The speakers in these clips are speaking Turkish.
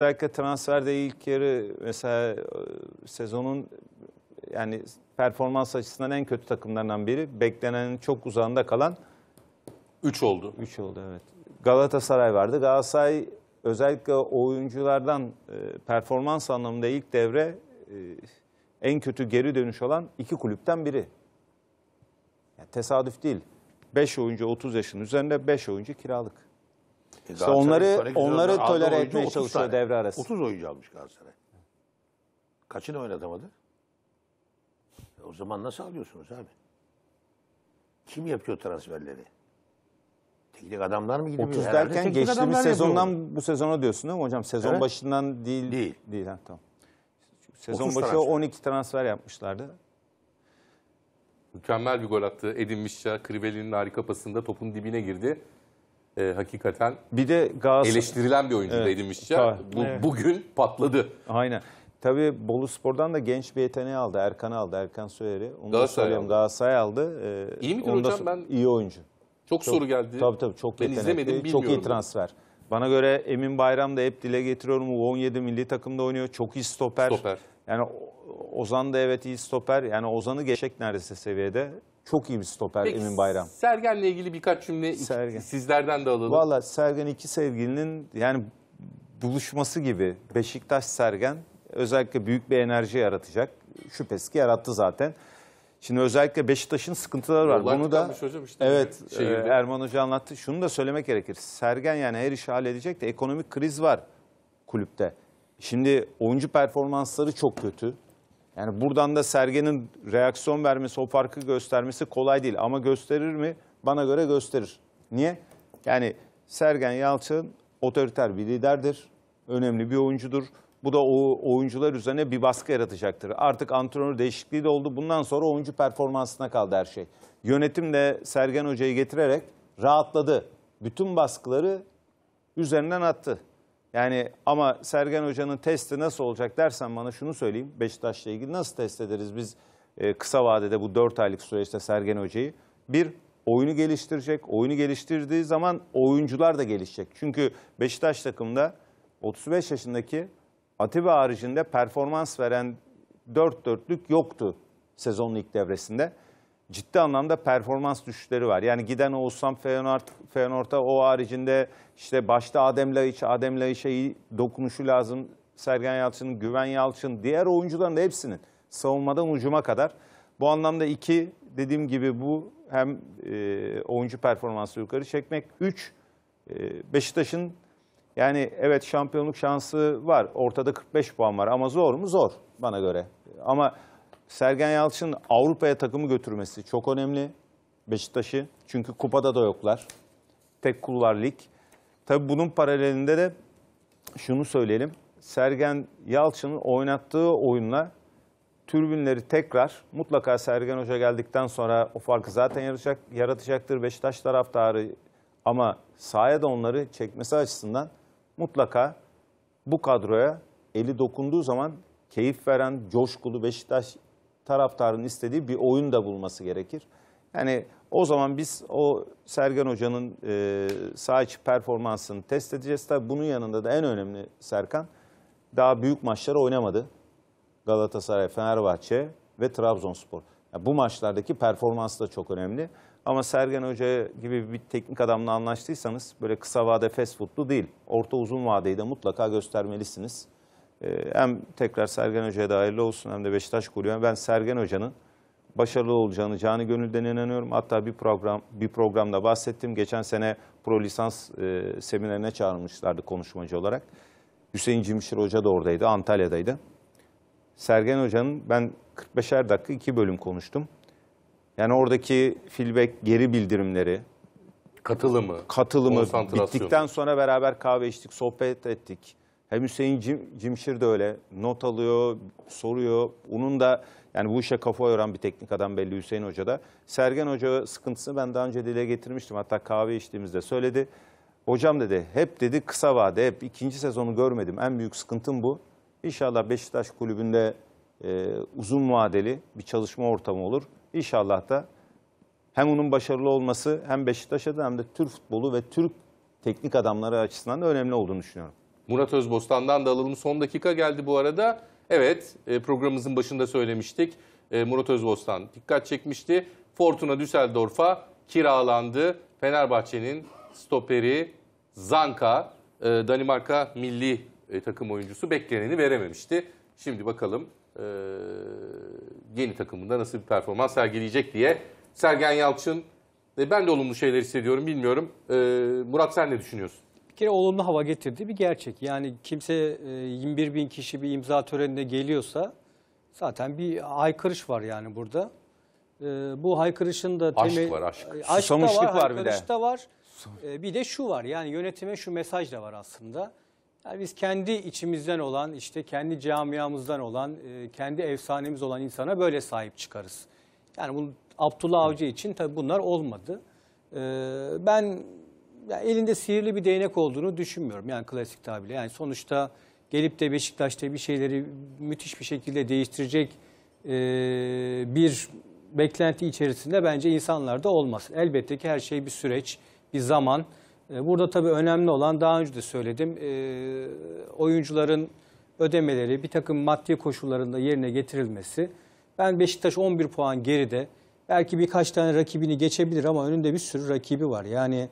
Özellikle transferde ilk yarı mesela e, sezonun yani performans açısından en kötü takımlarından biri. Beklenenin çok uzağında kalan 3 oldu. 3 oldu evet. Galatasaray vardı. Galatasaray özellikle oyunculardan e, performans anlamında ilk devre e, en kötü geri dönüş olan iki kulüpten biri. Yani tesadüf değil. 5 oyuncu 30 yaşın üzerinde 5 oyuncu kiralık. İşte onları onları tolere etmeye çalışıyor tane, devre arası. 30 oyuncu almış Galatasaray. Kaçını oynatamadı? E o zaman nasıl alıyorsunuz abi? Kim yapıyor transferleri? Teknik adamlar mı gidiyor? 30 derken geçtiğimiz sezondan yapıyor. bu sezona diyorsun değil mi hocam? Sezon evet. başından değil. Değil. Değil ha, tamam. Sezon başı transfer. 12 transfer yapmışlardı. Mükemmel bir gol attı. Edin Mişça, Kriveli'nin harika pasında topun dibine girdi e, hakikaten bir de Galatasaray eleştirilen bir oyuncu evet. Bu, evet. Bugün patladı. Aynen. Tabii Bolu Spor'dan da genç bir yeteneği aldı. Erkan aldı. Erkan Söyer'i. Onu Galatasaray aldı. Galatasaray aldı. Ee, iyi midir hocam? Da, ben İyi oyuncu. Çok, çok soru geldi. Tabii tabii çok ben izlemedim bilmiyorum. Çok iyi transfer. Bana göre Emin Bayram da hep dile getiriyorum. 17 milli takımda oynuyor. Çok iyi stoper. Stoper. Yani Ozan da evet iyi stoper. Yani Ozan'ı geçecek neredeyse seviyede. Çok iyi bir stoper Peki, Emin Bayram. Sergen'le ilgili birkaç cümle Sergen. sizlerden de alalım. Valla Sergen iki sevgilinin yani buluşması gibi Beşiktaş Sergen özellikle büyük bir enerji yaratacak. Şüphesiz ki yarattı zaten. Şimdi özellikle Beşiktaş'ın sıkıntıları var. Yollar Bunu da hocam işte evet şey e, Erman Hoca anlattı. Şunu da söylemek gerekir. Sergen yani her işi halledecek de ekonomik kriz var kulüpte. Şimdi oyuncu performansları çok kötü. Yani buradan da Sergen'in reaksiyon vermesi, o farkı göstermesi kolay değil. Ama gösterir mi? Bana göre gösterir. Niye? Yani Sergen Yalçın otoriter bir liderdir. Önemli bir oyuncudur. Bu da o oyuncular üzerine bir baskı yaratacaktır. Artık antrenör değişikliği de oldu. Bundan sonra oyuncu performansına kaldı her şey. Yönetim de Sergen Hoca'yı getirerek rahatladı. Bütün baskıları üzerinden attı. Yani ama Sergen Hoca'nın testi nasıl olacak dersen bana şunu söyleyeyim. Beşiktaş'la ilgili nasıl test ederiz biz e, kısa vadede bu 4 aylık süreçte Sergen Hoca'yı? Bir, oyunu geliştirecek. Oyunu geliştirdiği zaman oyuncular da gelişecek. Çünkü Beşiktaş takımda 35 yaşındaki Atiba haricinde performans veren dört dörtlük yoktu sezonun ilk devresinde ciddi anlamda performans düşüşleri var. Yani giden Oğuzhan Feyenoord, Feyenoord'a o haricinde işte başta Adem Laiç, Adem Laiç'e dokunuşu lazım. Sergen Yalçın, Güven Yalçın, diğer oyuncuların da hepsinin savunmadan ucuma kadar. Bu anlamda iki dediğim gibi bu hem e, oyuncu performansı yukarı çekmek. Üç, e, Beşiktaş'ın yani evet şampiyonluk şansı var. Ortada 45 puan var ama zor mu? Zor bana göre. Ama Sergen Yalçın Avrupa'ya takımı götürmesi çok önemli. Beşiktaş'ı. Çünkü kupada da yoklar. Tek kullar lig. Tabi bunun paralelinde de şunu söyleyelim. Sergen Yalçın'ın oynattığı oyunla türbinleri tekrar mutlaka Sergen Hoca geldikten sonra o farkı zaten yaratacak, yaratacaktır Beşiktaş taraftarı ama sahaya da onları çekmesi açısından mutlaka bu kadroya eli dokunduğu zaman keyif veren, coşkulu Beşiktaş taraftarın istediği bir oyun da bulması gerekir. Yani o zaman biz o Sergen Hoca'nın e, sağ içi performansını test edeceğiz. Tabii bunun yanında da en önemli Serkan daha büyük maçları oynamadı. Galatasaray, Fenerbahçe ve Trabzonspor. Yani bu maçlardaki performans da çok önemli. Ama Sergen Hoca gibi bir teknik adamla anlaştıysanız böyle kısa vade fast foodlu değil. Orta uzun vadeyi de mutlaka göstermelisiniz. Ee, hem tekrar Sergen Hoca'ya da hayırlı olsun hem de Beşiktaş kuruyor. Ben Sergen Hoca'nın başarılı olacağını canı gönülden inanıyorum. Hatta bir program bir programda bahsettim. Geçen sene pro lisans e, seminerine çağırmışlardı konuşmacı olarak. Hüseyin Cimşir Hoca da oradaydı, Antalya'daydı. Sergen Hoca'nın ben 45'er dakika iki bölüm konuştum. Yani oradaki feedback geri bildirimleri, katılımı, katılımı bittikten sonra beraber kahve içtik, sohbet ettik. Hem Hüseyin Cim, Cimşir de öyle not alıyor, soruyor. Onun da yani bu işe kafa yoran bir teknik adam belli Hüseyin Hoca da. Sergen Hoca sıkıntısını ben daha önce dile getirmiştim. Hatta kahve içtiğimizde söyledi. Hocam dedi hep dedi kısa vade hep ikinci sezonu görmedim. En büyük sıkıntım bu. İnşallah Beşiktaş kulübünde e, uzun vadeli bir çalışma ortamı olur. İnşallah da hem onun başarılı olması hem Beşiktaş adına hem de Türk futbolu ve Türk teknik adamları açısından da önemli olduğunu düşünüyorum. Murat Özbostan'dan da alalım. Son dakika geldi bu arada. Evet e, programımızın başında söylemiştik. E, Murat Özbostan dikkat çekmişti. Fortuna Düsseldorf'a kiralandı. Fenerbahçe'nin stoperi Zanka, e, Danimarka milli takım oyuncusu bekleneni verememişti. Şimdi bakalım yeni takımında nasıl bir performans sergileyecek diye. Sergen Yalçın, ben de olumlu şeyler hissediyorum bilmiyorum. Murat sen ne düşünüyorsun? kere olumlu hava getirdi bir gerçek. Yani kimse 21 e, bin kişi bir imza törenine geliyorsa zaten bir aykırış var yani burada. E, bu haykırışın da temel... Aşk var aşk. aşk Susamışlık var, var bir de. da var. E, bir de şu var yani yönetime şu mesaj da var aslında. Yani biz kendi içimizden olan, işte kendi camiamızdan olan, kendi efsanemiz olan insana böyle sahip çıkarız. Yani bu Abdullah Avcı için tabii bunlar olmadı. Ben yani elinde sihirli bir değnek olduğunu düşünmüyorum. Yani klasik tabirle. Yani sonuçta gelip de Beşiktaş'ta bir şeyleri müthiş bir şekilde değiştirecek e, bir beklenti içerisinde bence insanlar da olmasın. Elbette ki her şey bir süreç, bir zaman. E, burada tabii önemli olan daha önce de söyledim. E, oyuncuların ödemeleri, bir takım maddi koşullarında yerine getirilmesi. Ben Beşiktaş 11 puan geride. Belki birkaç tane rakibini geçebilir ama önünde bir sürü rakibi var. Yani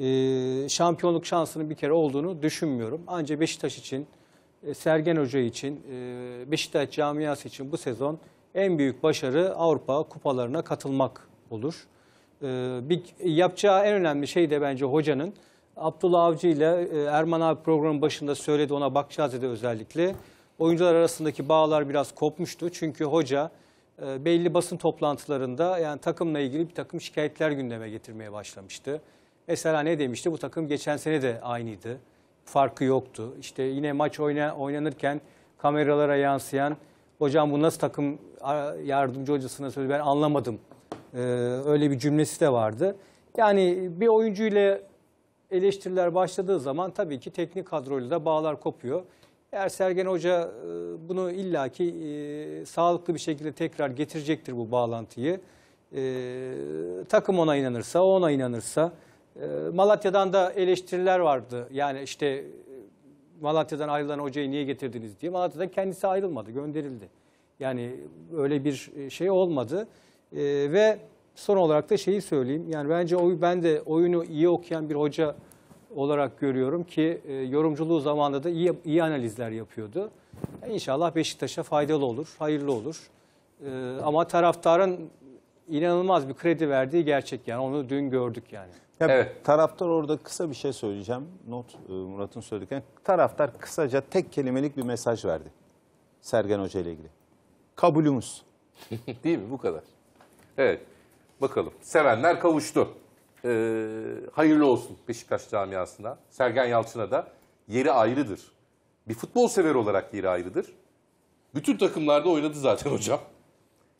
e, şampiyonluk şansının bir kere olduğunu düşünmüyorum. Ancak Beşiktaş için, e, Sergen Hoca için, e, Beşiktaş camiası için bu sezon en büyük başarı Avrupa kupalarına katılmak olur. E, bir, yapacağı en önemli şey de bence hocanın Abdullah Avcı ile e, Erman abi programın başında söyledi ona bakacağız dedi özellikle. Oyuncular arasındaki bağlar biraz kopmuştu. Çünkü hoca e, belli basın toplantılarında yani takımla ilgili bir takım şikayetler gündeme getirmeye başlamıştı. Mesela ne demişti? Bu takım geçen sene de aynıydı. Farkı yoktu. İşte yine maç oynanırken kameralara yansıyan hocam bu nasıl takım yardımcı hocasına söyledi ben anlamadım. Ee, öyle bir cümlesi de vardı. Yani bir oyuncuyla eleştiriler başladığı zaman tabii ki teknik kadroyla da bağlar kopuyor. Eğer Sergen Hoca e, bunu illaki e, sağlıklı bir şekilde tekrar getirecektir bu bağlantıyı. E, takım ona inanırsa, ona inanırsa ee, Malatya'dan da eleştiriler vardı. Yani işte e, Malatya'dan ayrılan hocayı niye getirdiniz diye. Malatya'dan kendisi ayrılmadı, gönderildi. Yani öyle bir e, şey olmadı. Ee, ve son olarak da şeyi söyleyeyim. Yani bence oy, ben de oyunu iyi okuyan bir hoca olarak görüyorum ki e, yorumculuğu zamanında da iyi, iyi analizler yapıyordu. İnşallah inşallah Beşiktaş'a faydalı olur, hayırlı olur. Ee, ama taraftarın inanılmaz bir kredi verdiği gerçek yani onu dün gördük yani. Ya evet. Taraftar orada kısa bir şey söyleyeceğim. Not e, Murat'ın söyledikten. Taraftar kısaca tek kelimelik bir mesaj verdi. Sergen Hoca ile ilgili. Kabulümüz. Değil mi? Bu kadar. Evet. Bakalım. Sevenler kavuştu. Ee, hayırlı olsun Beşiktaş camiasına. Sergen Yalçın'a da yeri ayrıdır. Bir futbol sever olarak yeri ayrıdır. Bütün takımlarda oynadı zaten hocam.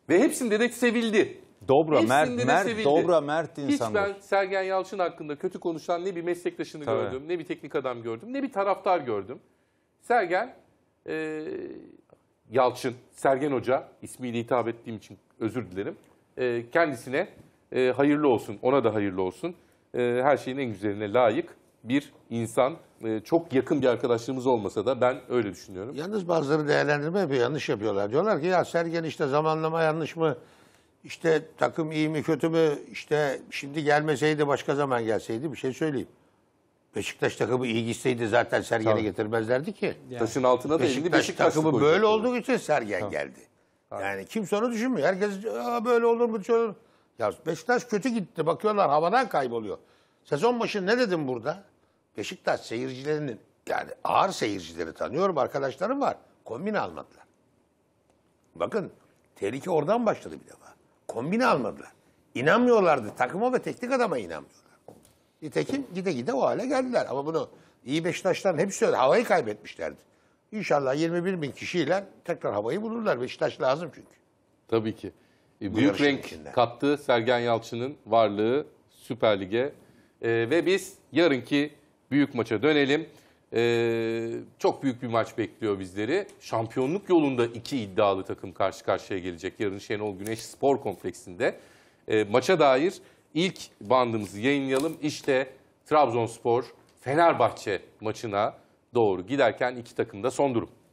Ve hepsinde de sevildi. Dobra, Mert, Mert, Dobra, Mert insanlar. Hiç ben Sergen Yalçın hakkında kötü konuşan ne bir meslektaşını Tabii. gördüm, ne bir teknik adam gördüm, ne bir taraftar gördüm. Sergen, e, Yalçın, Sergen Hoca ismiyle hitap ettiğim için özür dilerim. E, kendisine e, hayırlı olsun, ona da hayırlı olsun. E, her şeyin en güzeline layık bir insan. E, çok yakın bir arkadaşlığımız olmasa da ben öyle düşünüyorum. Yalnız bazıları değerlendirme yapıyor, yanlış yapıyorlar. Diyorlar ki ya Sergen işte zamanlama yanlış mı? işte takım iyi mi kötü mü işte şimdi gelmeseydi başka zaman gelseydi bir şey söyleyeyim. Beşiktaş takımı iyi gitseydi zaten Sergen'i Tabii. getirmezlerdi ki. Yani. Taşın altına da Beşiktaş, elini Beşiktaş takımı böyle olduğu için Sergen Tabii. geldi. Tabii. Yani kimse onu düşünmüyor. Herkes böyle olur mu? Şöyle... Ya Beşiktaş kötü gitti. Bakıyorlar havadan kayboluyor. Sezon başı ne dedim burada? Beşiktaş seyircilerinin yani ağır seyircileri tanıyorum arkadaşlarım var. Kombine almadılar. Bakın tehlike oradan başladı bir defa kombine almadılar. İnanmıyorlardı. Takıma ve teknik adama inanmıyorlar. Nitekim gide gide o hale geldiler. Ama bunu iyi Beşiktaşların hepsi söyledi. Havayı kaybetmişlerdi. İnşallah 21 bin kişiyle tekrar havayı bulurlar. Beşiktaş lazım çünkü. Tabii ki. E, büyük renk içinde. kattı Sergen Yalçın'ın varlığı Süper Lig'e. E, ve biz yarınki büyük maça dönelim. Ee, çok büyük bir maç bekliyor bizleri. Şampiyonluk yolunda iki iddialı takım karşı karşıya gelecek. Yarın Şenol Güneş Spor Kompleksinde. Ee, maça dair ilk bandımızı yayınlayalım. İşte Trabzonspor Fenerbahçe maçına doğru giderken iki takımda son durum.